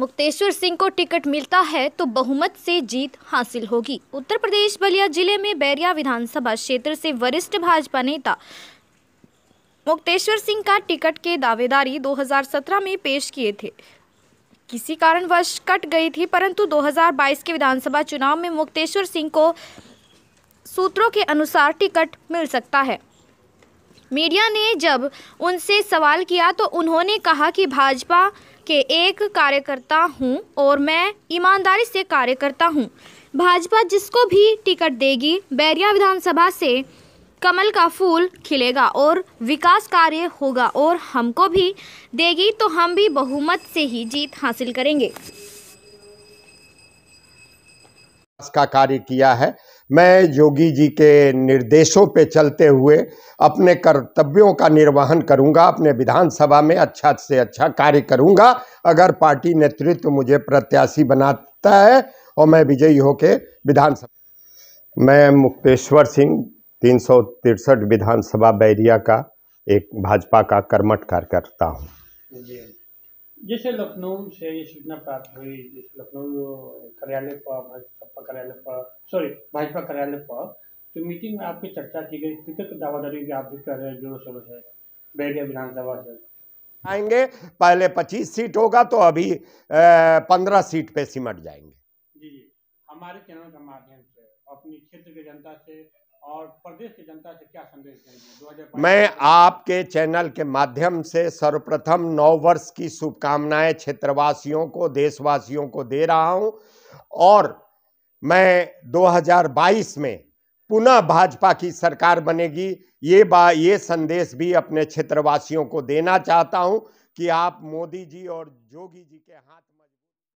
मुक्तेश्वर सिंह को टिकट मिलता है तो बहुमत से जीत हासिल होगी उत्तर प्रदेश बलिया जिले में बैरिया विधानसभा क्षेत्र से वरिष्ठ भाजपा नेता मुक्तेश्वर सिंह का टिकट के दावेदारी 2017 में पेश किए थे किसी कारणवश कट गई थी परंतु 2022 के विधानसभा चुनाव में मुक्तेश्वर सिंह को सूत्रों के अनुसार टिकट मिल सकता है मीडिया ने जब उनसे सवाल किया तो उन्होंने कहा कि भाजपा के एक कार्यकर्ता हूं और मैं ईमानदारी से कार्य करता हूं। भाजपा जिसको भी टिकट देगी बैरिया विधानसभा से कमल का फूल खिलेगा और विकास कार्य होगा और हमको भी देगी तो हम भी बहुमत से ही जीत हासिल करेंगे का कार्य किया है मैं योगी जी के निर्देशों पे चलते हुए अपने कर्तव्यों का निर्वहन करूंगा अपने विधानसभा में अच्छा से अच्छा कार्य करूंगा अगर पार्टी नेतृत्व मुझे प्रत्याशी बनाता है और मैं विजयी होके विधानसभा मैं मुक्तेश्वर सिंह तीन सौ तिरसठ विधानसभा बैरिया का एक भाजपा का कर्मठ कार्यकर्ता हूँ जैसे लखनऊ से ये सूचना प्राप्त हुई जैसे लखनऊ कार्यालय पर भाजपा कार्यालय पर सॉरी भाजपा कार्यालय पर तो मीटिंग में आपकी चर्चा की गई टिकट दावादारी की आप भी कर रहे हैं जोर शोर से बैरिया विधानसभा से आएंगे पहले पच्चीस सीट होगा तो अभी पंद्रह सीट पे सिमट जाएंगे जी जी हमारे चैनल के माध्यम से अपनी क्षेत्र की जनता से और प्रदेश की जनता से क्या संदेश देंगे मैं तो- आपके चैनल के माध्यम से सर्वप्रथम नौ वर्ष की शुभकामनाएं क्षेत्रवासियों को देशवासियों को दे रहा हूं और मैं 2022 में पुनः भाजपा की सरकार बनेगी ये बा ये संदेश भी अपने क्षेत्रवासियों को देना चाहता हूं कि आप मोदी जी और जोगी जी के हाथ में